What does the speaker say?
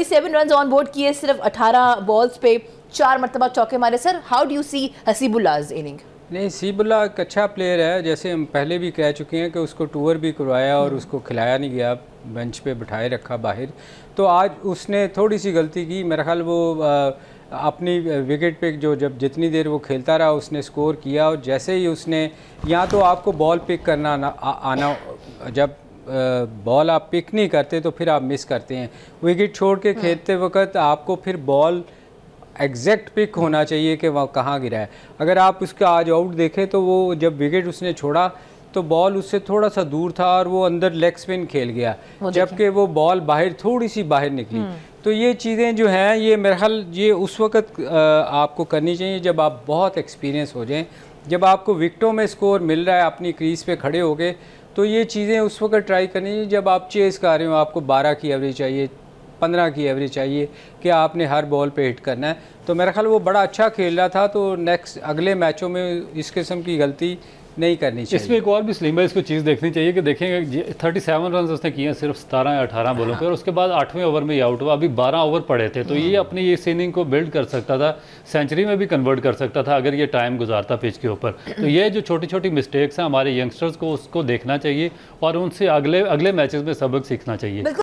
कि seven run on board किए सिर्फ अठारह बॉल्स पे चार मरतबा चौके मारे sir how do you see Hasibullah's inning नहीं सीबुल्ला एक अच्छा प्लेयर है जैसे हम पहले भी कह चुके हैं कि उसको टूर भी करवाया और उसको खिलाया नहीं गया बेंच पे बिठाए रखा बाहर तो आज उसने थोड़ी सी गलती की मेरा ख्याल वो आ, अपनी विकेट पे जो जब जितनी देर वो खेलता रहा उसने स्कोर किया और जैसे ही उसने या तो आपको बॉल पिक करना ना, आ, आना जब बॉल आप पिक नहीं करते तो फिर आप मिस करते हैं विकेट छोड़ के हाँ। खेलते वक्त आपको फिर बॉल एग्जैक्ट पिक होना चाहिए कि वह कहाँ गिरा है अगर आप उसका आज आउट देखें तो वो जब विकेट उसने छोड़ा तो बॉल उससे थोड़ा सा दूर था और वो अंदर लेग स्पिन खेल गया जबकि वो बॉल बाहर थोड़ी सी बाहर निकली हम्म। तो ये चीज़ें जो हैं ये मेरे ख्याल ये उस वक्त आपको करनी चाहिए जब आप बहुत एक्सपीरियंस हो जाएं जब आपको विकटों में स्कोर मिल रहा है अपनी क्रीज पे खड़े हो गए तो ये चीज़ें उस वक्त ट्राई करनी जब आप चेस कर रहे हो आपको बारह की एवरेज चाहिए पंद्रह की एवरेज चाहिए कि आपने हर बॉल पे हिट करना है तो मेरा ख्याल वो बड़ा अच्छा खेल रहा था तो नेक्स्ट अगले मैचों में इस किस्म की गलती नहीं करनी चाहिए इसमें एक और भी स्लिम इसको चीज़ देखनी चाहिए कि देखेंगे थर्टी सेवन रन उसने किए सिर्फ सतारह या अठारह बॉलों पर और उसके बाद आठवें ओवर में ही आउट हुआ अभी बारह ओवर पड़े थे तो ये हाँ। अपनी इस इनिंग को बिल्ड कर सकता था सेंचुरी में भी कन्वर्ट कर सकता था अगर ये टाइम गुजारता पिच के ऊपर तो ये जो छोटी छोटी मिस्टेक्स हैं हमारे यंगस्टर्स को उसको देखना चाहिए और उनसे अगले अगले मैचेस में सबक सीखना चाहिए